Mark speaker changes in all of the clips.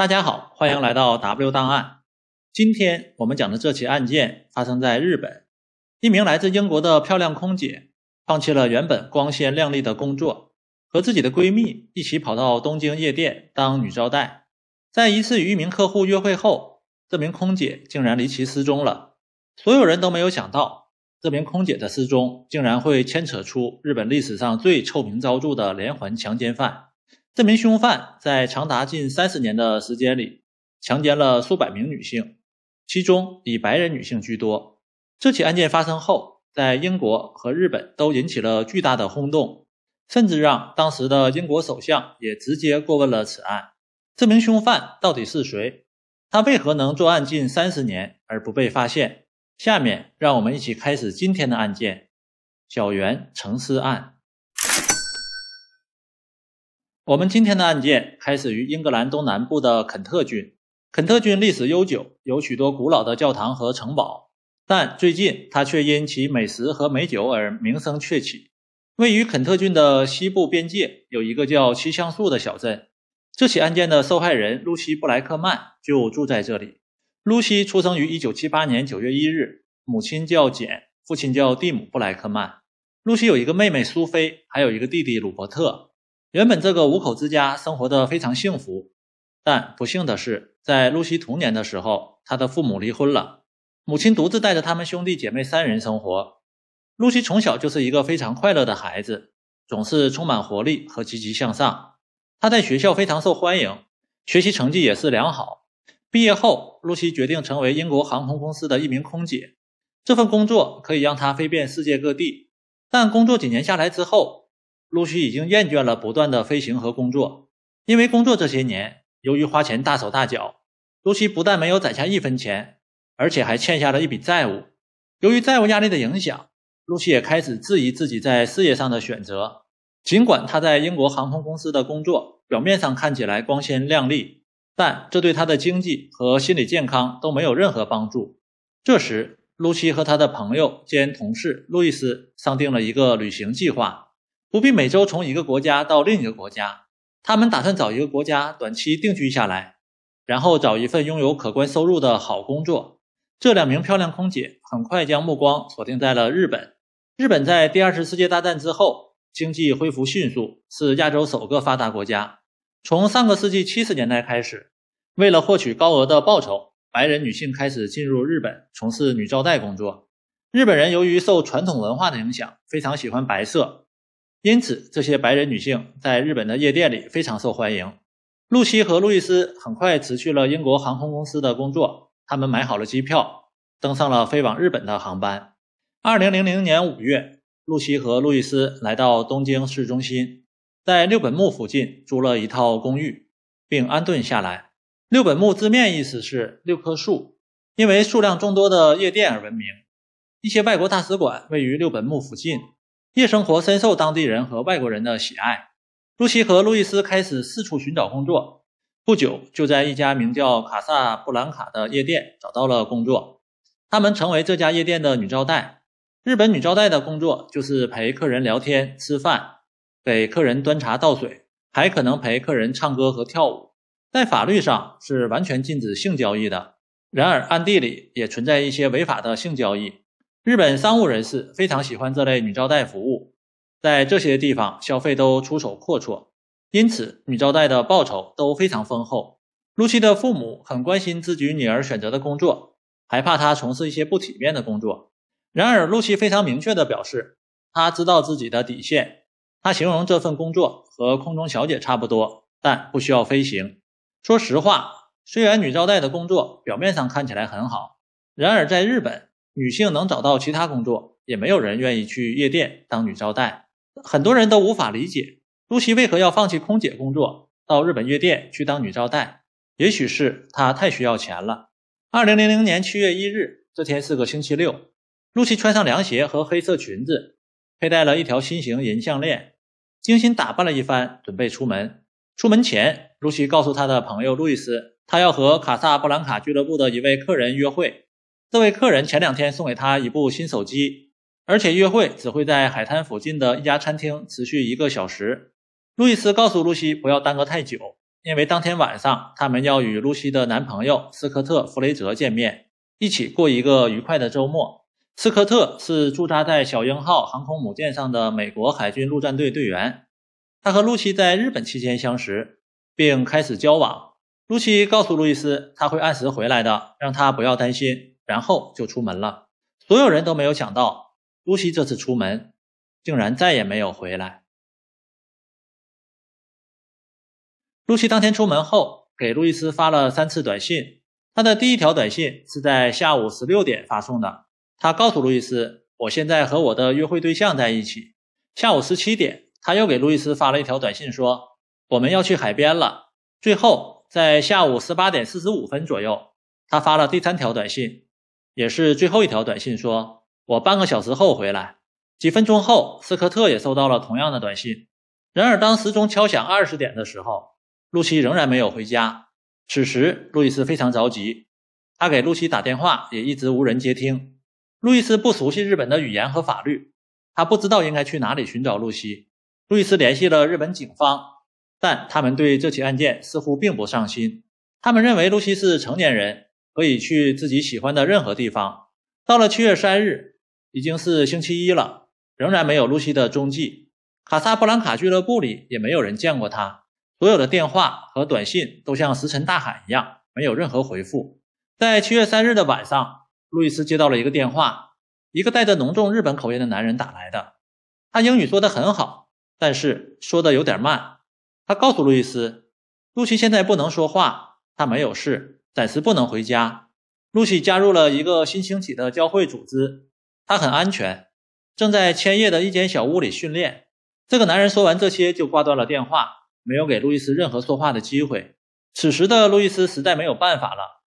Speaker 1: 大家好，欢迎来到 W 档案。今天我们讲的这起案件发生在日本，一名来自英国的漂亮空姐放弃了原本光鲜亮丽的工作，和自己的闺蜜一起跑到东京夜店当女招待。在一次与一名客户约会后，这名空姐竟然离奇失踪了。所有人都没有想到，这名空姐的失踪竟然会牵扯出日本历史上最臭名昭著的连环强奸犯。这名凶犯在长达近三十年的时间里，强奸了数百名女性，其中以白人女性居多。这起案件发生后，在英国和日本都引起了巨大的轰动，甚至让当时的英国首相也直接过问了此案。这名凶犯到底是谁？他为何能作案近三十年而不被发现？下面让我们一起开始今天的案件：小袁成尸案。我们今天的案件开始于英格兰东南部的肯特郡。肯特郡历史悠久，有许多古老的教堂和城堡，但最近它却因其美食和美酒而名声鹊起。位于肯特郡的西部边界有一个叫七橡树的小镇。这起案件的受害人露西·布莱克曼就住在这里。露西出生于1978年9月1日，母亲叫简，父亲叫蒂姆·布莱克曼。露西有一个妹妹苏菲，还有一个弟弟鲁伯特。原本这个五口之家生活的非常幸福，但不幸的是，在露西童年的时候，她的父母离婚了，母亲独自带着他们兄弟姐妹三人生活。露西从小就是一个非常快乐的孩子，总是充满活力和积极向上。她在学校非常受欢迎，学习成绩也是良好。毕业后，露西决定成为英国航空公司的一名空姐，这份工作可以让她飞遍世界各地。但工作几年下来之后，露西已经厌倦了不断的飞行和工作，因为工作这些年，由于花钱大手大脚，露西不但没有攒下一分钱，而且还欠下了一笔债务。由于债务压力的影响，露西也开始质疑自己在事业上的选择。尽管他在英国航空公司的工作表面上看起来光鲜亮丽，但这对他的经济和心理健康都没有任何帮助。这时，露西和他的朋友兼同事路易斯商定了一个旅行计划。不必每周从一个国家到另一个国家，他们打算找一个国家短期定居下来，然后找一份拥有可观收入的好工作。这两名漂亮空姐很快将目光锁定在了日本。日本在第二次世界大战之后经济恢复迅速，是亚洲首个发达国家。从上个世纪七十年代开始，为了获取高额的报酬，白人女性开始进入日本从事女招待工作。日本人由于受传统文化的影响，非常喜欢白色。因此，这些白人女性在日本的夜店里非常受欢迎。露西和路易斯很快辞去了英国航空公司的工作，他们买好了机票，登上了飞往日本的航班。二零零零年五月，露西和路易斯来到东京市中心，在六本木附近租了一套公寓，并安顿下来。六本木字面意思是六棵树，因为数量众多的夜店而闻名。一些外国大使馆位于六本木附近。夜生活深受当地人和外国人的喜爱。露西和路易斯开始四处寻找工作，不久就在一家名叫卡萨布兰卡的夜店找到了工作。他们成为这家夜店的女招待。日本女招待的工作就是陪客人聊天、吃饭，给客人端茶倒水，还可能陪客人唱歌和跳舞。在法律上是完全禁止性交易的，然而暗地里也存在一些违法的性交易。日本商务人士非常喜欢这类女招待服务，在这些地方消费都出手阔绰，因此女招待的报酬都非常丰厚。露西的父母很关心自己女儿选择的工作，还怕她从事一些不体面的工作。然而，露西非常明确地表示，她知道自己的底线。她形容这份工作和空中小姐差不多，但不需要飞行。说实话，虽然女招待的工作表面上看起来很好，然而在日本。女性能找到其他工作，也没有人愿意去夜店当女招待，很多人都无法理解露西为何要放弃空姐工作，到日本夜店去当女招待。也许是她太需要钱了。二零零零年七月一日，这天是个星期六，露西穿上凉鞋和黑色裙子，佩戴了一条新型银项链，精心打扮了一番，准备出门。出门前，露西告诉她的朋友路易斯，她要和卡萨布兰卡俱乐部的一位客人约会。这位客人前两天送给他一部新手机，而且约会只会在海滩附近的一家餐厅持续一个小时。路易斯告诉露西不要耽搁太久，因为当天晚上他们要与露西的男朋友斯科特·弗雷泽见面，一起过一个愉快的周末。斯科特是驻扎在“小鹰”号航空母舰上的美国海军陆战队队员，他和露西在日本期间相识，并开始交往。露西告诉路易斯，他会按时回来的，让他不要担心。然后就出门了。所有人都没有想到，露西这次出门竟然再也没有回来。露西当天出门后，给路易斯发了三次短信。她的第一条短信是在下午十六点发送的，她告诉路易斯：“我现在和我的约会对象在一起。”下午十七点，她又给路易斯发了一条短信，说：“我们要去海边了。”最后，在下午十八点四十五分左右，她发了第三条短信。也是最后一条短信，说我半个小时后回来。几分钟后，斯科特也收到了同样的短信。然而，当时钟敲响二十点的时候，露西仍然没有回家。此时，路易斯非常着急，他给露西打电话，也一直无人接听。路易斯不熟悉日本的语言和法律，他不知道应该去哪里寻找露西。路易斯联系了日本警方，但他们对这起案件似乎并不上心，他们认为露西是成年人。可以去自己喜欢的任何地方。到了七月三日，已经是星期一了，仍然没有露西的踪迹。卡萨布兰卡俱乐部里也没有人见过她。所有的电话和短信都像石沉大海一样，没有任何回复。在七月三日的晚上，路易斯接到了一个电话，一个带着浓重日本口音的男人打来的。他英语说得很好，但是说的有点慢。他告诉路易斯，露西现在不能说话，她没有事。暂时不能回家。露西加入了一个新兴起的教会组织，她很安全，正在千叶的一间小屋里训练。这个男人说完这些就挂断了电话，没有给路易斯任何说话的机会。此时的路易斯实在没有办法了，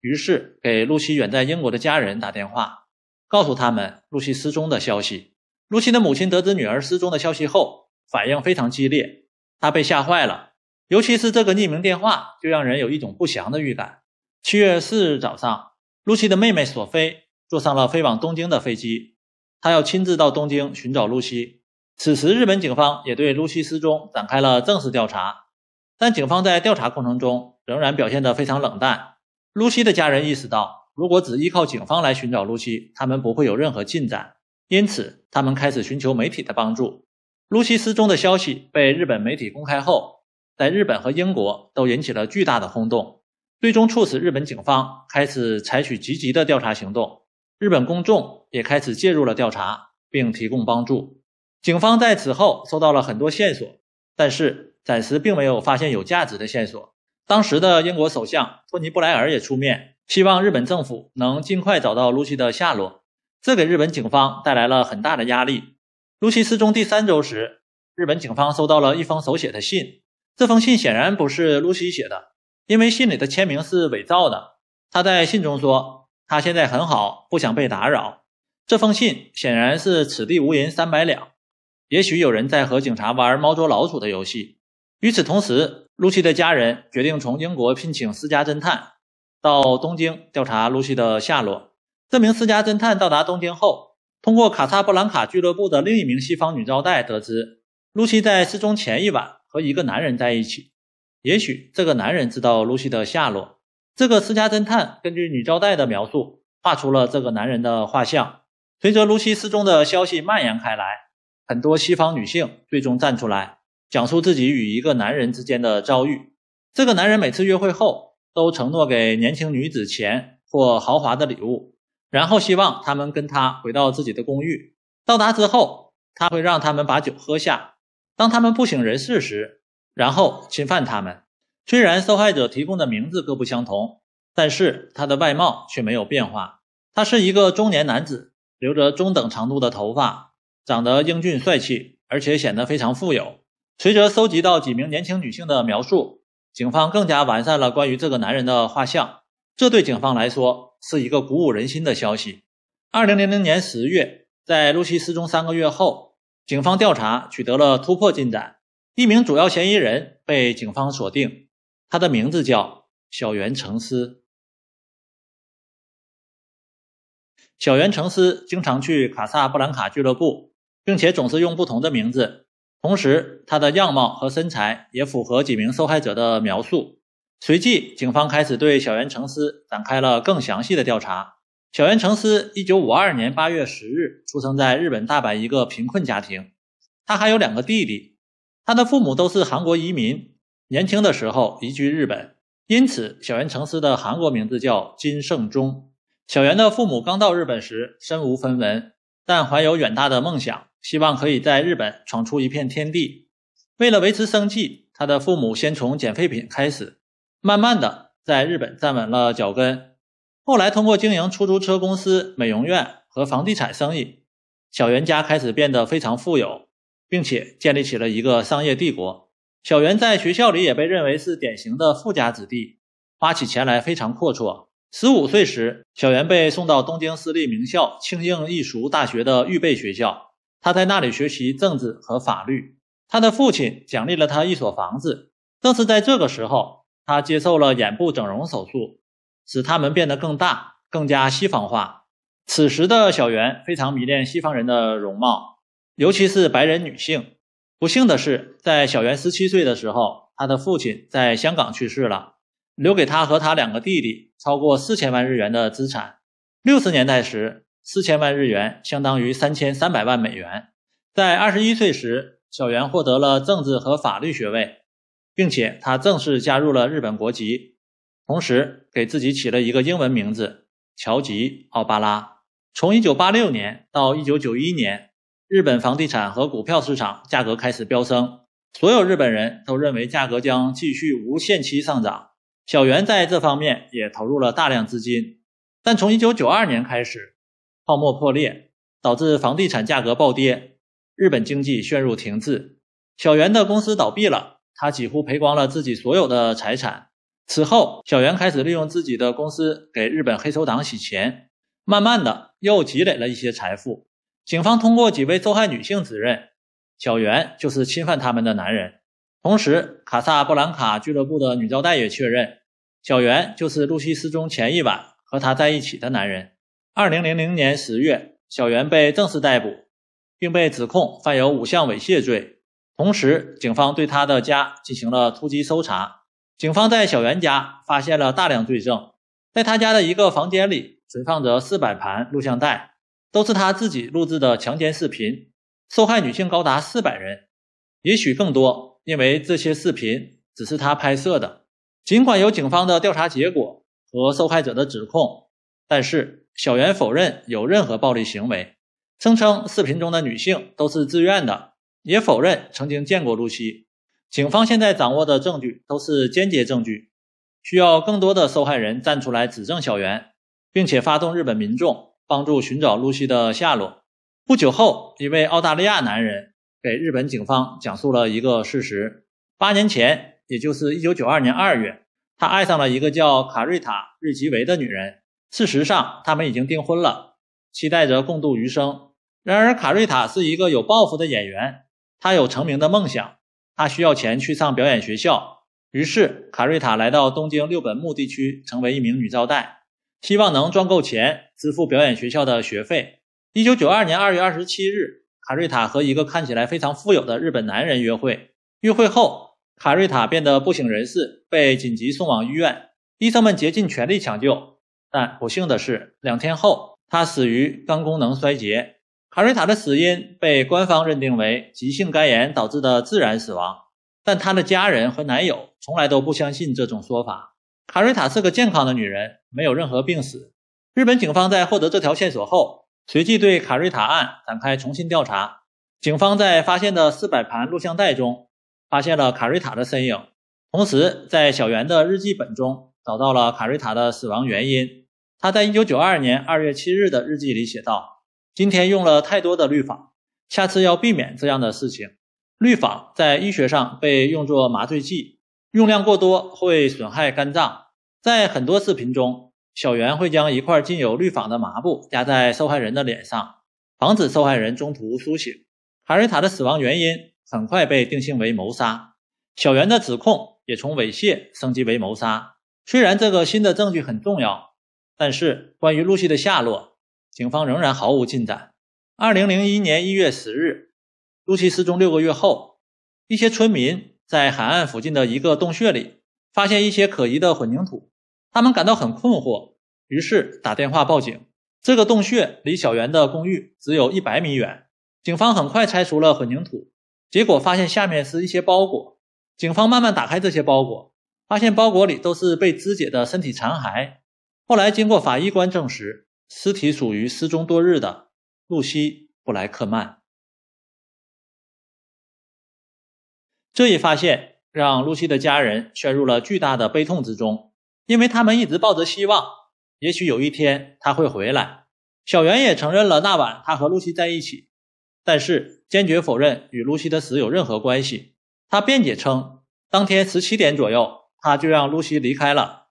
Speaker 1: 于是给露西远在英国的家人打电话，告诉他们露西失踪的消息。露西的母亲得知女儿失踪的消息后，反应非常激烈，她被吓坏了，尤其是这个匿名电话，就让人有一种不祥的预感。七月四日早上，露西的妹妹索菲坐上了飞往东京的飞机，她要亲自到东京寻找露西。此时，日本警方也对露西失踪展开了正式调查，但警方在调查过程中仍然表现得非常冷淡。露西的家人意识到，如果只依靠警方来寻找露西，他们不会有任何进展，因此他们开始寻求媒体的帮助。露西失踪的消息被日本媒体公开后，在日本和英国都引起了巨大的轰动。最终，促使日本警方开始采取积极的调查行动，日本公众也开始介入了调查，并提供帮助。警方在此后收到了很多线索，但是暂时并没有发现有价值的线索。当时的英国首相托尼·布莱尔也出面，希望日本政府能尽快找到露西的下落。这给日本警方带来了很大的压力。露西失踪第三周时，日本警方收到了一封手写的信，这封信显然不是露西写的。因为信里的签名是伪造的，他在信中说他现在很好，不想被打扰。这封信显然是“此地无银三百两”，也许有人在和警察玩猫捉老鼠的游戏。与此同时，露西的家人决定从英国聘请私家侦探到东京调查露西的下落。这名私家侦探到达东京后，通过卡萨布兰卡俱乐部的另一名西方女招待得知，露西在失踪前一晚和一个男人在一起。也许这个男人知道露西的下落。这个私家侦探根据女招待的描述画出了这个男人的画像。随着露西失踪的消息蔓延开来，很多西方女性最终站出来讲述自己与一个男人之间的遭遇。这个男人每次约会后都承诺给年轻女子钱或豪华的礼物，然后希望他们跟他回到自己的公寓。到达之后，他会让他们把酒喝下。当他们不省人事时，然后侵犯他们。虽然受害者提供的名字各不相同，但是他的外貌却没有变化。他是一个中年男子，留着中等长度的头发，长得英俊帅气，而且显得非常富有。随着收集到几名年轻女性的描述，警方更加完善了关于这个男人的画像。这对警方来说是一个鼓舞人心的消息。二零零零年十月，在露西失踪三个月后，警方调查取得了突破进展。一名主要嫌疑人被警方锁定，他的名字叫小袁成司。小袁成司经常去卡萨布兰卡俱乐部，并且总是用不同的名字。同时，他的样貌和身材也符合几名受害者的描述。随即，警方开始对小袁成司展开了更详细的调查。小袁成司，一九五二年八月十日出生在日本大阪一个贫困家庭，他还有两个弟弟。他的父母都是韩国移民，年轻的时候移居日本，因此小原曾司的韩国名字叫金胜忠。小原的父母刚到日本时身无分文，但怀有远大的梦想，希望可以在日本闯出一片天地。为了维持生计，他的父母先从捡废品开始，慢慢的在日本站稳了脚跟。后来通过经营出租车公司、美容院和房地产生意，小原家开始变得非常富有。并且建立起了一个商业帝国。小袁在学校里也被认为是典型的富家子弟，花起钱来非常阔绰。十五岁时，小袁被送到东京私立名校庆应义塾大学的预备学校，他在那里学习政治和法律。他的父亲奖励了他一所房子。正是在这个时候，他接受了眼部整容手术，使他们变得更大，更加西方化。此时的小袁非常迷恋西方人的容貌。尤其是白人女性。不幸的是，在小袁十七岁的时候，他的父亲在香港去世了，留给他和他两个弟弟超过四千万日元的资产。六十年代时，四千万日元相当于三千三百万美元。在二十一岁时，小袁获得了政治和法律学位，并且他正式加入了日本国籍，同时给自己起了一个英文名字——乔吉奥巴拉。从一九八六年到一九九一年。日本房地产和股票市场价格开始飙升，所有日本人都认为价格将继续无限期上涨。小圆在这方面也投入了大量资金，但从1992年开始，泡沫破裂，导致房地产价格暴跌，日本经济陷入停滞。小圆的公司倒闭了，他几乎赔光了自己所有的财产。此后，小圆开始利用自己的公司给日本黑手党洗钱，慢慢的又积累了一些财富。警方通过几位受害女性指认，小袁就是侵犯他们的男人。同时，卡萨布兰卡俱乐部的女招待也确认，小袁就是露西失踪前一晚和她在一起的男人。二零零零年十月，小袁被正式逮捕，并被指控犯有五项猥亵罪。同时，警方对他的家进行了突击搜查，警方在小袁家发现了大量罪证，在他家的一个房间里存放着四百盘录像带。都是他自己录制的强奸视频，受害女性高达四百人，也许更多，因为这些视频只是他拍摄的。尽管有警方的调查结果和受害者的指控，但是小袁否认有任何暴力行为，声称视频中的女性都是自愿的，也否认曾经见过露西。警方现在掌握的证据都是间接证据，需要更多的受害人站出来指证小袁，并且发动日本民众。帮助寻找露西的下落。不久后，一位澳大利亚男人给日本警方讲述了一个事实：八年前，也就是一九九二年二月，他爱上了一个叫卡瑞塔·日吉维的女人。事实上，他们已经订婚了，期待着共度余生。然而，卡瑞塔是一个有抱负的演员，她有成名的梦想，她需要钱去上表演学校。于是，卡瑞塔来到东京六本木地区，成为一名女招待。希望能赚够钱支付表演学校的学费。一九九二年二月二十七日，卡瑞塔和一个看起来非常富有的日本男人约会。约会后，卡瑞塔变得不省人事，被紧急送往医院。医生们竭尽全力抢救，但不幸的是，两天后她死于肝功能衰竭。卡瑞塔的死因被官方认定为急性肝炎导致的自然死亡，但她的家人和男友从来都不相信这种说法。卡瑞塔是个健康的女人，没有任何病史。日本警方在获得这条线索后，随即对卡瑞塔案展开重新调查。警方在发现的四百盘录像带中，发现了卡瑞塔的身影。同时，在小圆的日记本中找到了卡瑞塔的死亡原因。他在一九九二年二月七日的日记里写道：“今天用了太多的氯仿，下次要避免这样的事情。”氯仿在医学上被用作麻醉剂。用量过多会损害肝脏。在很多视频中，小袁会将一块浸有氯仿的麻布压在受害人的脸上，防止受害人中途苏醒。海瑞塔的死亡原因很快被定性为谋杀，小袁的指控也从猥亵升级为谋杀。虽然这个新的证据很重要，但是关于露西的下落，警方仍然毫无进展。二零零一年一月十日，露西失踪六个月后，一些村民。在海岸附近的一个洞穴里，发现一些可疑的混凝土，他们感到很困惑，于是打电话报警。这个洞穴离小袁的公寓只有一百米远。警方很快拆除了混凝土，结果发现下面是一些包裹。警方慢慢打开这些包裹，发现包裹里都是被肢解的身体残骸。后来经过法医官证实，尸体属于失踪多日的露西·布莱克曼。这一发现让露西的家人陷入了巨大的悲痛之中，因为他们一直抱着希望，也许有一天他会回来。小袁也承认了那晚他和露西在一起，但是坚决否认与露西的死有任何关系。他辩解称，当天十七点左右他就让露西离开了，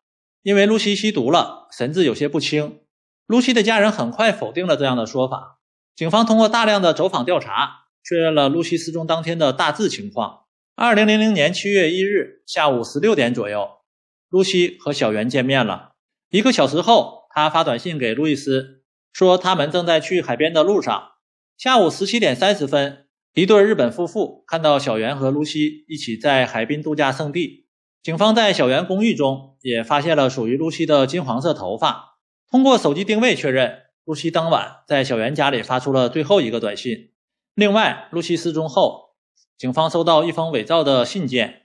Speaker 1: 因为露西吸毒了，神志有些不清。露西的家人很快否定了这样的说法。警方通过大量的走访调查，确认了露西失踪当天的大致情况。二零零零年七月一日下午十六点左右，露西和小袁见面了一个小时后，他发短信给路易斯说他们正在去海边的路上。下午十七点三十分，一对日本夫妇看到小袁和露西一起在海滨度假胜地。警方在小袁公寓中也发现了属于露西的金黄色头发。通过手机定位确认，露西当晚在小袁家里发出了最后一个短信。另外，露西失踪后。警方收到一封伪造的信件，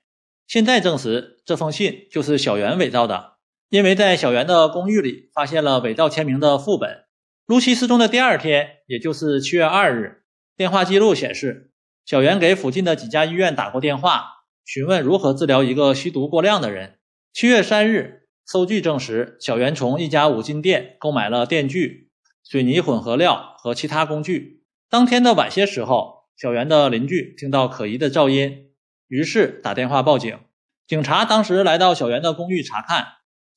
Speaker 1: 现在证实这封信就是小袁伪造的，因为在小袁的公寓里发现了伪造签名的副本。露西失踪的第二天，也就是七月二日，电话记录显示小袁给附近的几家医院打过电话，询问如何治疗一个吸毒过量的人。七月三日，收据证实小袁从一家五金店购买了电锯、水泥混合料和其他工具。当天的晚些时候。小袁的邻居听到可疑的噪音，于是打电话报警。警察当时来到小袁的公寓查看，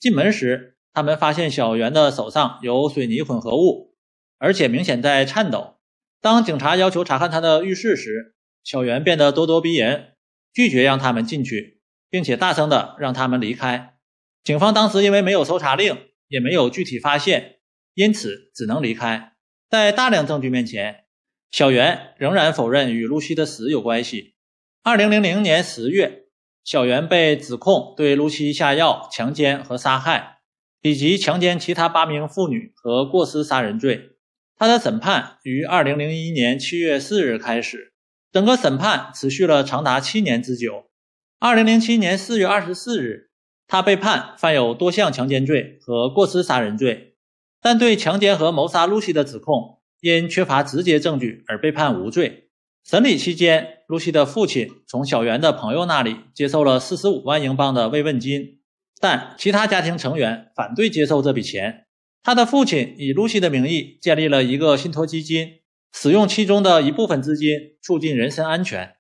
Speaker 1: 进门时他们发现小袁的手上有水泥混合物，而且明显在颤抖。当警察要求查看他的浴室时，小袁变得咄咄逼人，拒绝让他们进去，并且大声的让他们离开。警方当时因为没有搜查令，也没有具体发现，因此只能离开。在大量证据面前。小袁仍然否认与露西的死有关系。二零零零年十月，小袁被指控对露西下药、强奸和杀害，以及强奸其他八名妇女和过失杀人罪。他的审判于二零零一年七月四日开始，整个审判持续了长达七年之久。二零零七年四月二十四日，他被判犯有多项强奸罪和过失杀人罪，但对强奸和谋杀露西的指控。因缺乏直接证据而被判无罪。审理期间，露西的父亲从小圆的朋友那里接受了四十五万英镑的慰问金，但其他家庭成员反对接受这笔钱。他的父亲以露西的名义建立了一个信托基金，使用其中的一部分资金促进人身安全。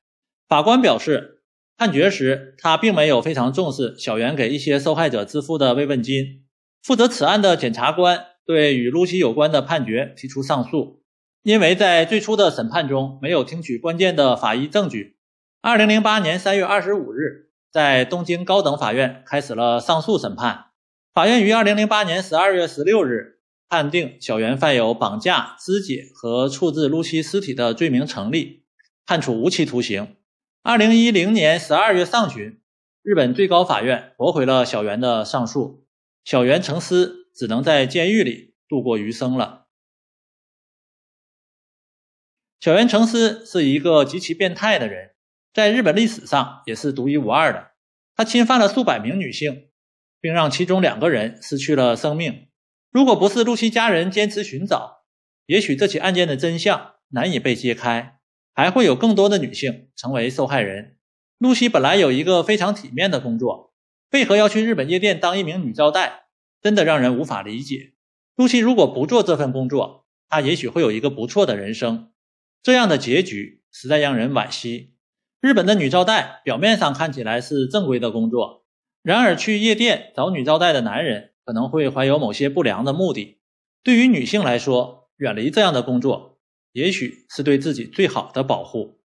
Speaker 1: 法官表示，判决时他并没有非常重视小圆给一些受害者支付的慰问金。负责此案的检察官。对与露西有关的判决提出上诉，因为在最初的审判中没有听取关键的法医证据。二零零八年三月二十五日，在东京高等法院开始了上诉审判。法院于二零零八年十二月十六日判定小原犯有绑架、肢解和处置露西尸体的罪名成立，判处无期徒刑。二零一零年十二月上旬，日本最高法院驳回了小原的上诉。小原称思。只能在监狱里度过余生了。小原诚司是一个极其变态的人，在日本历史上也是独一无二的。他侵犯了数百名女性，并让其中两个人失去了生命。如果不是露西家人坚持寻找，也许这起案件的真相难以被揭开，还会有更多的女性成为受害人。露西本来有一个非常体面的工作，为何要去日本夜店当一名女招待？真的让人无法理解。露西如果不做这份工作，她也许会有一个不错的人生。这样的结局实在让人惋惜。日本的女招待表面上看起来是正规的工作，然而去夜店找女招待的男人可能会怀有某些不良的目的。对于女性来说，远离这样的工作，也许是对自己最好的保护。